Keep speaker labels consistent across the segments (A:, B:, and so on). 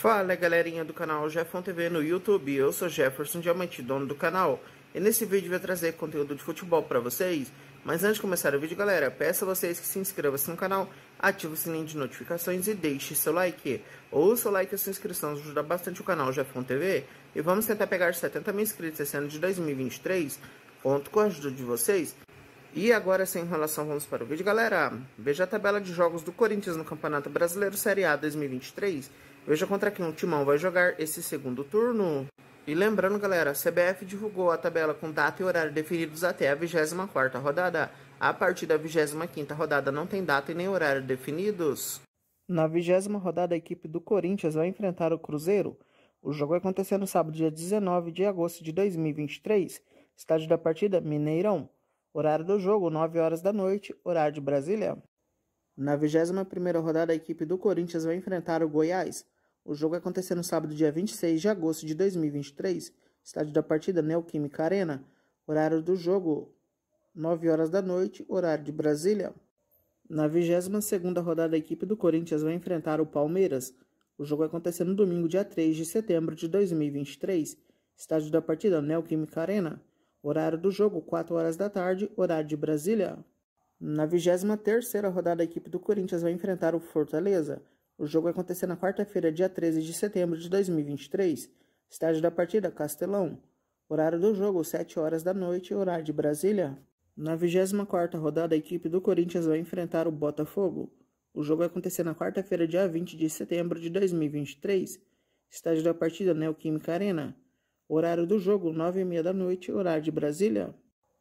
A: Fala galerinha do canal Jefferson TV no YouTube, eu sou Jefferson Diamante, dono do canal E nesse vídeo vou trazer conteúdo de futebol para vocês Mas antes de começar o vídeo galera, peço a vocês que se inscrevam no canal Ative o sininho de notificações e deixe seu like Ou seu like e sua inscrição ajuda bastante o canal Jefferson TV E vamos tentar pegar 70 mil inscritos esse ano de 2023 Conto com a ajuda de vocês e agora, sem enrolação, vamos para o vídeo, galera. Veja a tabela de jogos do Corinthians no Campeonato Brasileiro Série A 2023 Veja contra quem o Timão vai jogar esse segundo turno. E lembrando, galera, a CBF divulgou a tabela com data e horário definidos até a 24ª rodada. A partir da 25ª rodada não tem data e nem horário definidos. Na 20 rodada, a equipe do Corinthians vai enfrentar o Cruzeiro. O jogo vai acontecer no sábado, dia 19 de agosto de 2023. Estádio da partida, Mineirão. Horário do jogo, 9 horas da noite, horário de Brasília. Na 21ª rodada, a equipe do Corinthians vai enfrentar o Goiás. O jogo acontecerá no sábado, dia 26 de agosto de 2023, estádio da partida Neoquímica Arena. Horário do jogo, 9 horas da noite, horário de Brasília. Na 22ª rodada, a equipe do Corinthians vai enfrentar o Palmeiras. O jogo acontecerá no domingo, dia 3 de setembro de 2023, estádio da partida Neoquímica Arena. Horário do jogo, 4 horas da tarde, horário de Brasília. Na 23ª rodada, a equipe do Corinthians vai enfrentar o Fortaleza. O jogo vai acontecer na quarta-feira, dia 13 de setembro de 2023. Estádio da partida, Castelão. Horário do jogo, 7 horas da noite, horário de Brasília. Na 24ª rodada, a equipe do Corinthians vai enfrentar o Botafogo. O jogo vai acontecer na quarta-feira, dia 20 de setembro de 2023. Estádio da partida, Neoquímica Arena. Horário do jogo, 9h30 da noite, horário de Brasília.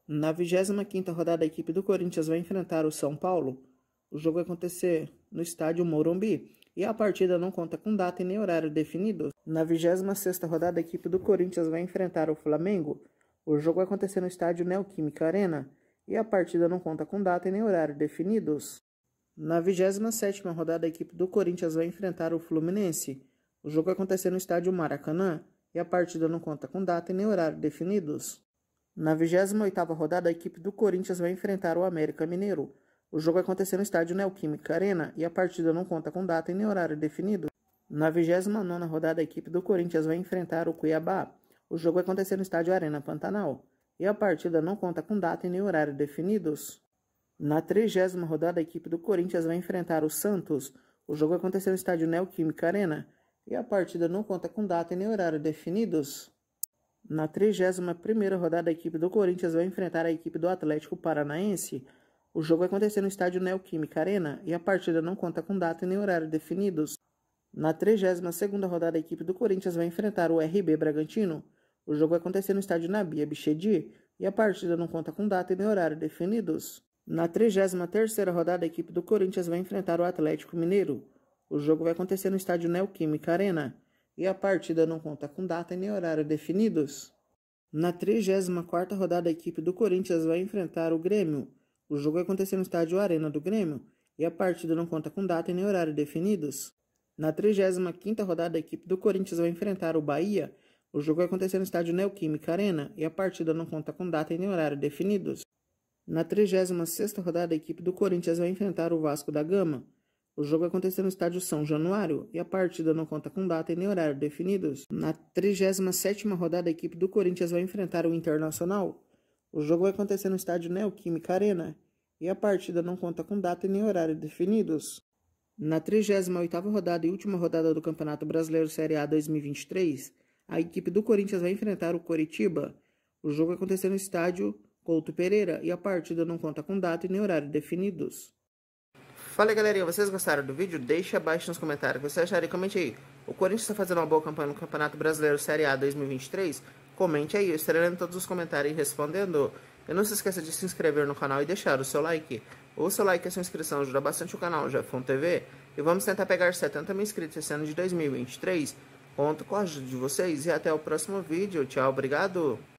A: Na 25ª rodada, a equipe do Corinthians vai enfrentar o São Paulo. O jogo vai acontecer no estádio Morumbi e a partida não conta com data e nem horário definidos. Na 26ª rodada, a equipe do Corinthians vai enfrentar o Flamengo. O jogo vai acontecer no estádio Neoquímica Arena e a partida não conta com data e nem horário definidos. Na 27ª rodada, a equipe do Corinthians vai enfrentar o Fluminense. O jogo vai acontecer no estádio Maracanã e a partida não conta com data e nem horário definidos. Na 28ª rodada, a equipe do Corinthians vai enfrentar o América Mineiro. O jogo aconteceu no estádio Neoquímica Arena e a partida não conta com data e nem horário definido. Na 29ª rodada, a equipe do Corinthians vai enfrentar o Cuiabá. O jogo aconteceu no estádio Arena Pantanal e a partida não conta com data e nem horário definidos. Na 30 rodada, a equipe do Corinthians vai enfrentar o Santos. O jogo aconteceu no estádio Neoquímica Arena e a partida não conta com data e nem horário definidos. Na 31ª rodada, a equipe do Corinthians vai enfrentar a equipe do Atlético Paranaense. O jogo vai acontecer no estádio Neoquímica Arena e a partida não conta com data e nem horário definidos. Na 32ª rodada, a equipe do Corinthians vai enfrentar o RB Bragantino. O jogo vai acontecer no estádio Nabia Bichedi e a partida não conta com data e nem horário definidos. Na 33ª rodada, a equipe do Corinthians vai enfrentar o Atlético Mineiro. O jogo vai acontecer no estádio Neoquímica Arena e a partida não conta com data e nem horário definidos. Na 34ª rodada, a equipe do Corinthians vai enfrentar o Grêmio. O jogo vai acontecer no estádio Arena do Grêmio e a partida não conta com data e nem horário definidos. Na 35ª rodada, a equipe do Corinthians vai enfrentar o Bahia. O jogo vai acontecer no estádio Neoquímica Arena e a partida não conta com data e nem horário definidos. Na 36ª rodada, a equipe do Corinthians vai enfrentar o Vasco da Gama. O jogo vai acontecer no estádio São Januário e a partida não conta com data e nem horário definidos. Na 37ª rodada, a equipe do Corinthians vai enfrentar o Internacional. O jogo vai acontecer no estádio Neoquímica Arena e a partida não conta com data e nem horário definidos. Na 38ª rodada e última rodada do Campeonato Brasileiro Série A 2023, a equipe do Corinthians vai enfrentar o Coritiba. O jogo vai acontecer no estádio Couto Pereira e a partida não conta com data e nem horário definidos. Fala galerinha, vocês gostaram do vídeo? Deixa abaixo nos comentários o que vocês acharam e comente aí. O Corinthians está fazendo uma boa campanha no Campeonato Brasileiro Série A 2023? Comente aí, eu estarei lendo todos os comentários e respondendo. E não se esqueça de se inscrever no canal e deixar o seu like. O seu like e a sua inscrição ajuda bastante o canal Jefão TV. E vamos tentar pegar 70 mil inscritos esse ano de 2023. Conto com a ajuda de vocês e até o próximo vídeo. Tchau, obrigado!